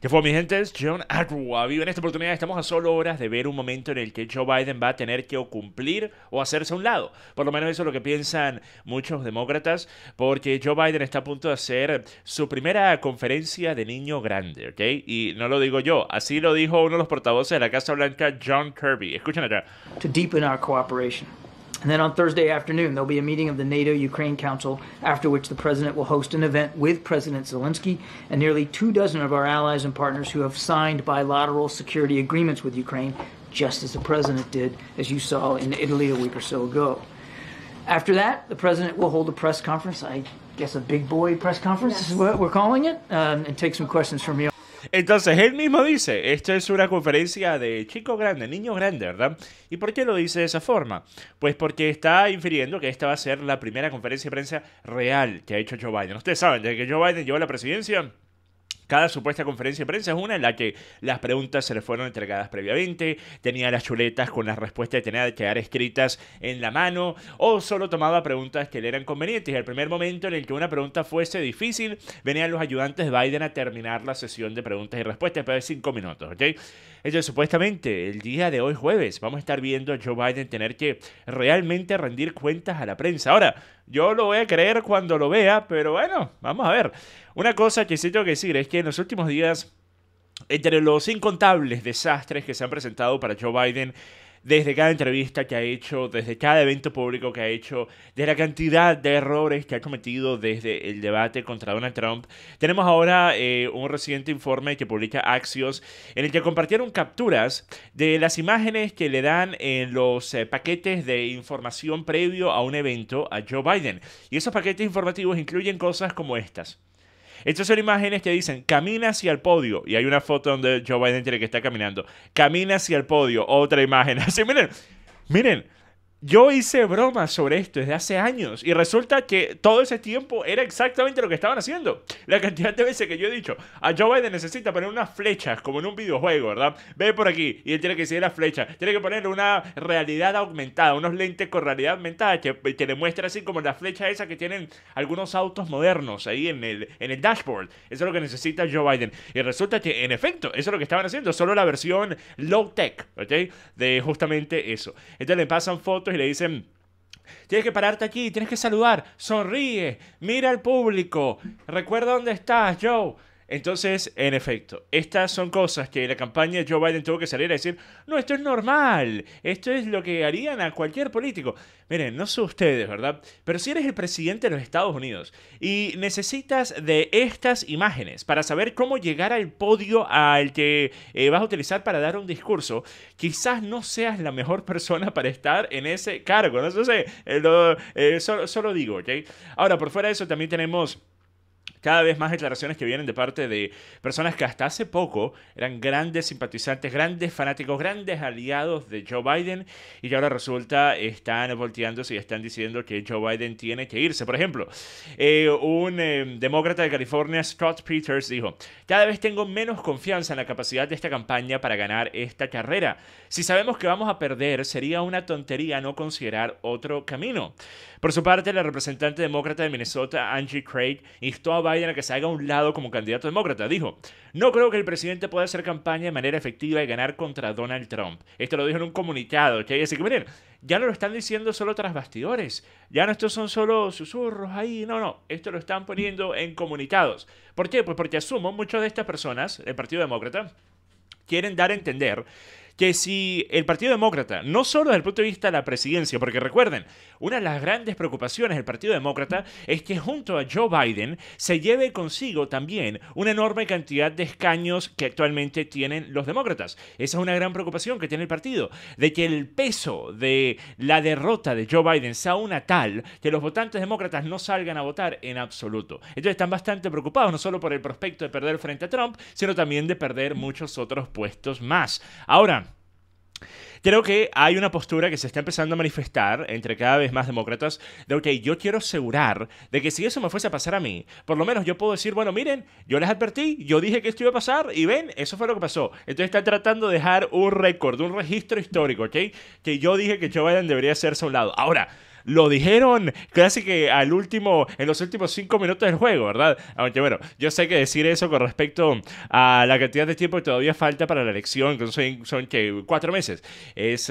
¿Qué fue mi gente, es John Arrua. en esta oportunidad, estamos a solo horas de ver un momento en el que Joe Biden va a tener que o cumplir o hacerse a un lado. Por lo menos eso es lo que piensan muchos demócratas, porque Joe Biden está a punto de hacer su primera conferencia de niño grande, ¿ok? Y no lo digo yo, así lo dijo uno de los portavoces de la Casa Blanca, John Kirby. Escuchen acá. To deepen our cooperation. And then on Thursday afternoon, there'll be a meeting of the NATO Ukraine Council, after which the President will host an event with President Zelensky and nearly two dozen of our allies and partners who have signed bilateral security agreements with Ukraine, just as the President did, as you saw in Italy a week or so ago. After that, the President will hold a press conference. I guess a big boy press conference yes. is what we're calling it, um, and take some questions from you. Entonces, él mismo dice, esta es una conferencia de chico grande, niño grande, ¿verdad? ¿Y por qué lo dice de esa forma? Pues porque está infiriendo que esta va a ser la primera conferencia de prensa real que ha hecho Joe Biden. Ustedes saben, desde que Joe Biden llevó la presidencia cada supuesta conferencia de prensa es una en la que las preguntas se le fueron entregadas previamente, tenía las chuletas con las respuestas que tenía que quedar escritas en la mano, o solo tomaba preguntas que le eran convenientes. Y El primer momento en el que una pregunta fuese difícil, venían los ayudantes de Biden a terminar la sesión de preguntas y respuestas, después de cinco minutos, ¿ok? Entonces, supuestamente, el día de hoy jueves, vamos a estar viendo a Joe Biden tener que realmente rendir cuentas a la prensa. Ahora, yo lo voy a creer cuando lo vea, pero bueno, vamos a ver. Una cosa que sí tengo que decir es que en los últimos días, entre los incontables desastres que se han presentado para Joe Biden, desde cada entrevista que ha hecho, desde cada evento público que ha hecho, de la cantidad de errores que ha cometido desde el debate contra Donald Trump. Tenemos ahora eh, un reciente informe que publica Axios en el que compartieron capturas de las imágenes que le dan en los eh, paquetes de información previo a un evento a Joe Biden. Y esos paquetes informativos incluyen cosas como estas. Estas son imágenes que dicen, camina hacia el podio. Y hay una foto donde Joe Biden tiene que estar caminando. Camina hacia el podio, otra imagen. Así, miren, miren. Yo hice bromas sobre esto desde hace años y resulta que todo ese tiempo era exactamente lo que estaban haciendo. La cantidad de veces que yo he dicho, a Joe Biden necesita poner unas flechas como en un videojuego, ¿verdad? Ve por aquí y él tiene que seguir la flecha Tiene que poner una realidad aumentada, unos lentes con realidad aumentada que, le muestra así como la flecha esa que tienen algunos autos modernos ahí en el, en el dashboard. Eso es lo que necesita Joe Biden. Y resulta que en efecto, eso es lo que estaban haciendo, solo la versión low tech, ¿ok? De justamente eso. Entonces le pasan fotos y le dicen, Tienes que pararte aquí, tienes que saludar, sonríe, mira al público, recuerda dónde estás, Joe. Entonces, en efecto, estas son cosas que la campaña de Joe Biden tuvo que salir a decir, no, esto es normal, esto es lo que harían a cualquier político. Miren, no sé ustedes, ¿verdad? Pero si eres el presidente de los Estados Unidos y necesitas de estas imágenes para saber cómo llegar al podio al que eh, vas a utilizar para dar un discurso, quizás no seas la mejor persona para estar en ese cargo. No sé, eh, eh, solo, solo digo, ¿ok? Ahora, por fuera de eso, también tenemos cada vez más declaraciones que vienen de parte de personas que hasta hace poco eran grandes simpatizantes, grandes fanáticos, grandes aliados de Joe Biden y que ahora resulta están volteándose y están diciendo que Joe Biden tiene que irse. Por ejemplo, eh, un eh, demócrata de California, Scott Peters, dijo, cada vez tengo menos confianza en la capacidad de esta campaña para ganar esta carrera. Si sabemos que vamos a perder, sería una tontería no considerar otro camino. Por su parte, la representante demócrata de Minnesota, Angie Craig, instó a Biden a que se haga a un lado como candidato demócrata. Dijo, no creo que el presidente pueda hacer campaña de manera efectiva y ganar contra Donald Trump. Esto lo dijo en un comunicado, Que Así que miren, ya no lo están diciendo solo tras bastidores, ya no estos son solo susurros ahí, no, no, esto lo están poniendo en comunicados. ¿Por qué? Pues porque asumo muchas de estas personas, el Partido Demócrata, quieren dar a entender que si el Partido Demócrata, no solo desde el punto de vista de la presidencia, porque recuerden, una de las grandes preocupaciones del Partido Demócrata es que junto a Joe Biden se lleve consigo también una enorme cantidad de escaños que actualmente tienen los demócratas. Esa es una gran preocupación que tiene el partido, de que el peso de la derrota de Joe Biden sea una tal que los votantes demócratas no salgan a votar en absoluto. Entonces están bastante preocupados no solo por el prospecto de perder frente a Trump, sino también de perder muchos otros puestos más. Ahora, Creo que hay una postura que se está empezando a manifestar entre cada vez más demócratas de, ok, yo quiero asegurar de que si eso me fuese a pasar a mí, por lo menos yo puedo decir, bueno, miren, yo les advertí, yo dije que esto iba a pasar y ven, eso fue lo que pasó. Entonces están tratando de dejar un récord, un registro histórico, ¿ok? Que yo dije que Joe Biden debería ser a lado. Ahora, lo dijeron casi que al último, en los últimos cinco minutos del juego, ¿verdad? Aunque bueno, yo sé que decir eso con respecto a la cantidad de tiempo que todavía falta para la elección, que son, que cuatro meses,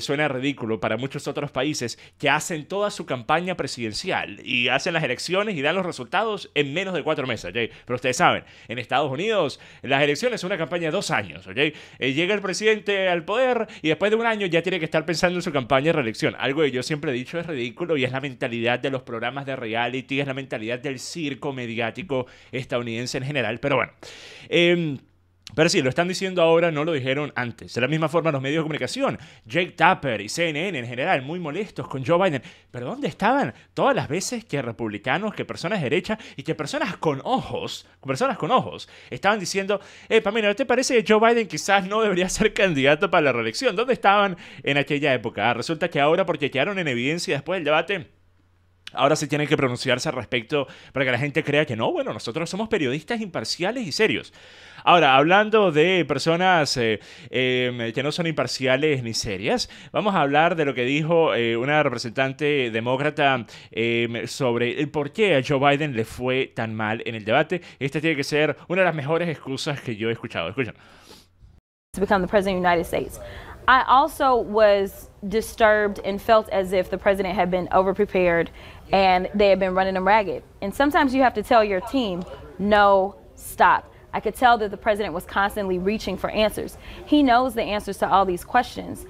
suena ridículo para muchos otros países que hacen toda su campaña presidencial y hacen las elecciones y dan los resultados en menos de cuatro meses, Pero ustedes saben, en Estados Unidos las elecciones son una campaña de dos años, ¿ok? Eh, llega el presidente al poder y después de un año ya tiene que estar pensando en su campaña de reelección. Algo que yo siempre he dicho es ridículo y es la mentalidad de los programas de reality, es la mentalidad del circo mediático estadounidense en general. Pero bueno. Em, pero sí, lo están diciendo ahora, no lo dijeron antes. De la misma forma, los medios de comunicación, Jake Tapper y CNN en general, muy molestos con Joe Biden. ¿Pero dónde estaban todas las veces que republicanos, que personas de derecha y que personas con ojos, personas con ojos, estaban diciendo, eh, Pamela, ¿no te parece que Joe Biden quizás no debería ser candidato para la reelección? ¿Dónde estaban en aquella época? Ah, resulta que ahora, porque quedaron en evidencia después del debate, ahora se tiene que pronunciarse al respecto para que la gente crea que no, bueno, nosotros somos periodistas imparciales y serios. Ahora, hablando de personas eh, em, que no son imparciales ni serias, vamos a hablar de lo que dijo eh, una representante demócrata em, sobre el por qué a Joe Biden le fue tan mal en el debate. Esta tiene que ser una de las mejores excusas que yo he escuchado. Escuchen. I also was disturbed and felt as if the president had been overprepared and they had been running them ragged. And sometimes you have to tell your team, no, stop. I could tell that the president was constantly reaching for answers. He knows the answers to all these questions.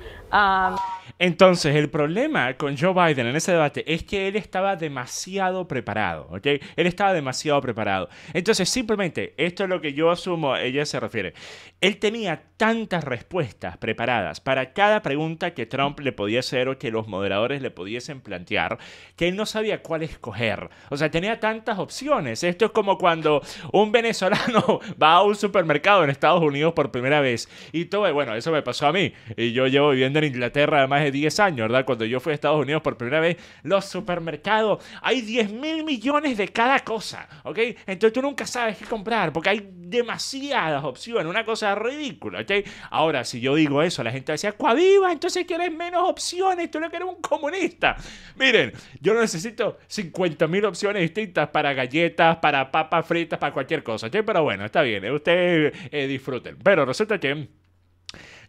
entonces, el problema con Joe Biden en ese debate es que él estaba demasiado preparado, ¿ok? Él estaba demasiado preparado. Entonces, simplemente, esto es lo que yo asumo, ella se refiere. Él tenía tantas respuestas preparadas para cada pregunta que Trump le podía hacer o que los moderadores le pudiesen plantear, que él no sabía cuál escoger. O sea, tenía tantas opciones. Esto es como cuando un venezolano va a un supermercado en Estados Unidos por primera vez y todo, bueno, eso me pasó a mí. Y yo llevo viviendo en Inglaterra de más de 10 años, ¿verdad? Cuando yo fui a Estados Unidos por primera vez, los supermercados, hay 10 mil millones de cada cosa, ¿ok? Entonces tú nunca sabes qué comprar porque hay demasiadas opciones, una cosa ridícula, ¿ok? Ahora, si yo digo eso, la gente decía, ¡Cuadiva! entonces quieres menos opciones, tú no que eres un comunista. Miren, yo no necesito 50 mil opciones distintas para galletas, para papas fritas, para cualquier cosa, ¿ok? Pero bueno, está bien, ustedes eh, disfruten. Pero resulta que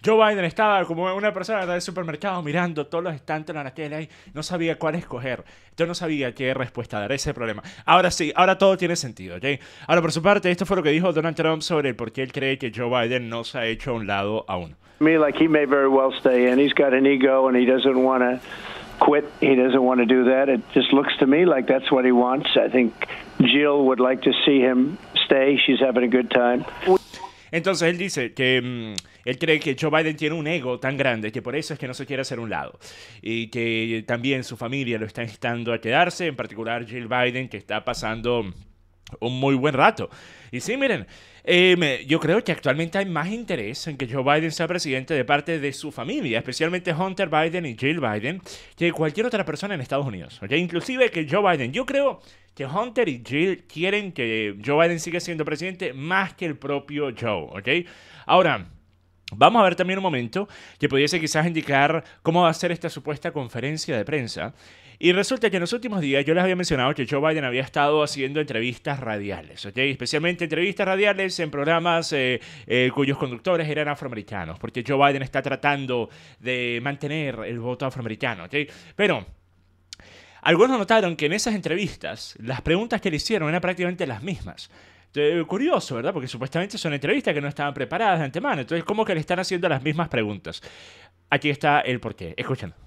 Joe Biden estaba como una persona el supermercado mirando todos los estantes en la tele y no sabía cuál escoger. Yo no sabía qué respuesta dar a ese problema. Ahora sí, ahora todo tiene sentido, ¿ok? Ahora, por su parte, esto fue lo que dijo Donald Trump sobre el por qué él cree que Joe Biden no se ha hecho a un lado aún. a good Entonces él dice que mm, él cree que Joe Biden tiene un ego tan grande que por eso es que no se quiere hacer un lado. Y que también su familia lo está instando a quedarse, en particular Jill Biden, que está pasando un muy buen rato. Y sí, miren, em, yo creo que actualmente hay más interés en que Joe Biden sea presidente de parte de su familia, especialmente Hunter Biden y Jill Biden, que cualquier otra persona en Estados Unidos. ¿okay? Inclusive que Joe Biden, yo creo que Hunter y Jill quieren que Joe Biden siga siendo presidente más que el propio Joe. ¿ok? Ahora, Vamos a ver también un momento que pudiese quizás indicar cómo va a ser esta supuesta conferencia de prensa. Y resulta que en los últimos días yo les había mencionado que Joe Biden había estado haciendo entrevistas radiales, ¿ok? Especialmente entrevistas radiales en programas eh, eh, cuyos conductores eran afroamericanos, porque Joe Biden está tratando de mantener el voto afroamericano, ¿ok? Pero... Algunos notaron que en esas entrevistas las preguntas que le hicieron eran prácticamente las mismas. Este, curioso, ¿verdad? Porque supuestamente son entrevistas que no estaban preparadas de antemano. Entonces, ¿cómo que le están haciendo las mismas preguntas? Aquí está el porqué.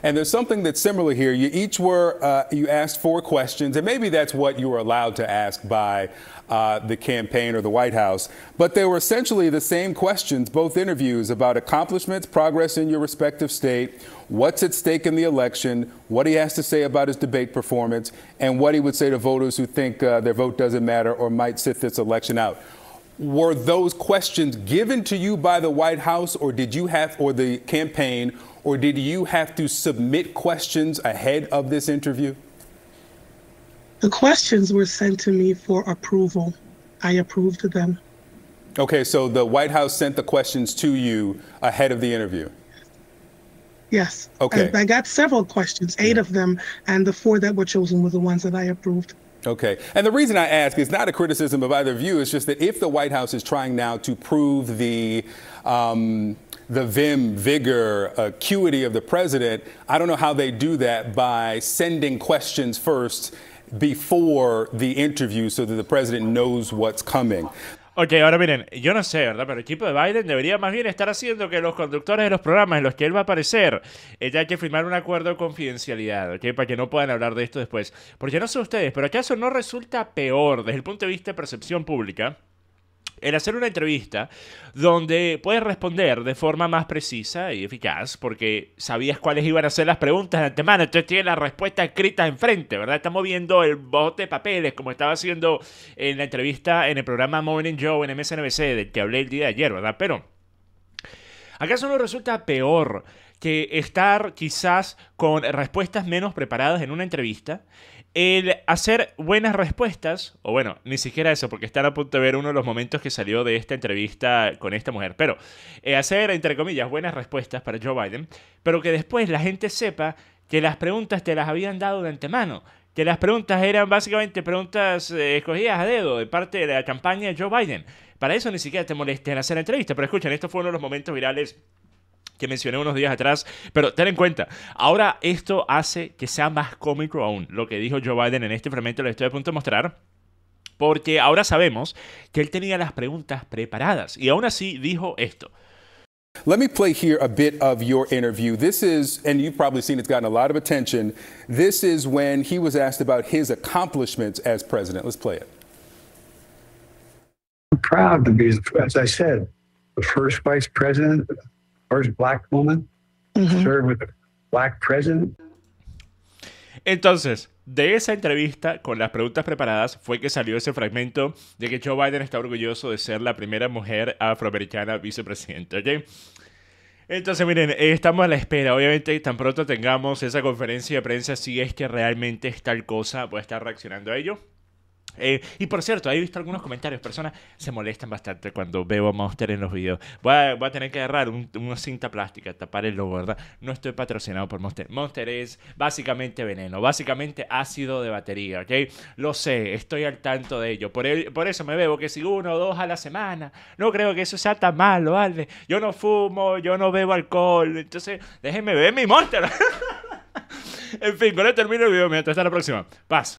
And there's something that's similar here. You each were uh, you asked four questions, and maybe that's what you were allowed to ask by uh, the campaign or the White House. But they were essentially the same questions, both interviews about accomplishments, progress in your respective state, what's at stake in the election, what he has to say about his debate performance, and what he would say to voters who think uh, their vote doesn't matter or might sit this election out were those questions given to you by the White House or did you have or the campaign or did you have to submit questions ahead of this interview? The questions were sent to me for approval. I approved them. Okay, so the White House sent the questions to you ahead of the interview. Yes. Okay. I, I got several questions, eight yeah. of them, and the four that were chosen were the ones that I approved. Okay. And the reason I ask is not a criticism of either of you. It's just that if the White House is trying now to prove the um, the vim, vigor, acuity of the president, I don't know how they do that by sending questions first before the interview so that the president knows what's coming. Ok, ahora miren, yo no sé, ¿verdad? Pero el equipo de Biden debería más bien estar haciendo que los conductores de los programas en los que él va a aparecer, haya eh, hay que firmar un acuerdo de confidencialidad, ¿ok? Para que no puedan hablar de esto después. Porque no sé ustedes, pero ¿acaso no resulta peor desde el punto de vista de percepción pública? El hacer una entrevista donde puedes responder de forma más precisa y eficaz, porque sabías cuáles iban a ser las preguntas de antemano, entonces tienes la respuesta escrita enfrente, ¿verdad? Estamos viendo el bote de papeles, como estaba haciendo en la entrevista en el programa Morning Joe en MSNBC, del que hablé el día de ayer, ¿verdad? Pero, ¿acaso no resulta peor que estar quizás con respuestas menos preparadas en una entrevista? el hacer buenas respuestas, o bueno, ni siquiera eso, porque están a punto de ver uno de los momentos que salió de esta entrevista con esta mujer, pero eh, hacer, entre comillas, buenas respuestas para Joe Biden, pero que después la gente sepa que las preguntas te las habían dado de antemano, que las preguntas eran básicamente preguntas eh, escogidas a dedo de parte de la campaña de Joe Biden. Para eso ni siquiera te molestes en hacer la entrevista, pero escuchen, esto fue uno de los momentos virales que mencioné unos días atrás. Pero ten en cuenta, ahora esto hace que sea más cómico aún lo que dijo Joe Biden en este fragmento, lo estoy a punto de mostrar. Porque ahora sabemos que él tenía las preguntas preparadas y aún así dijo esto. Let me play here a bit of your interview. This is, and you've probably seen it's gotten a lot of attention. This is when he was asked about his accomplishments as president. Let's play it. I'm proud to be, as I said, the first vice president first black woman served with a black president. Entonces, de esa entrevista, con las preguntas preparadas, fue que salió ese fragmento de que Joe Biden está orgulloso de ser la primera mujer afroamericana vicepresidenta, Entonces, miren, eh, estamos a la espera. Obviamente, tan pronto tengamos esa conferencia de prensa, si es que realmente es tal cosa, voy a estar reaccionando a ello. Eh, y por cierto, he visto algunos comentarios. Personas se molestan bastante cuando bebo Monster en los videos. Voy a, tener que agarrar una cinta plástica, tapar el logo, ¿verdad? No estoy patrocinado por Monster. Monster es básicamente veneno, básicamente ácido de batería, ¿ok? Lo sé, estoy al tanto de ello. Por, eso me bebo que si uno o dos a la semana. No creo que eso sea tan malo, ¿vale? Yo no fumo, yo no bebo alcohol. Entonces, déjenme beber mi Monster. en fin, con esto termino el video. Hasta la próxima. Paz.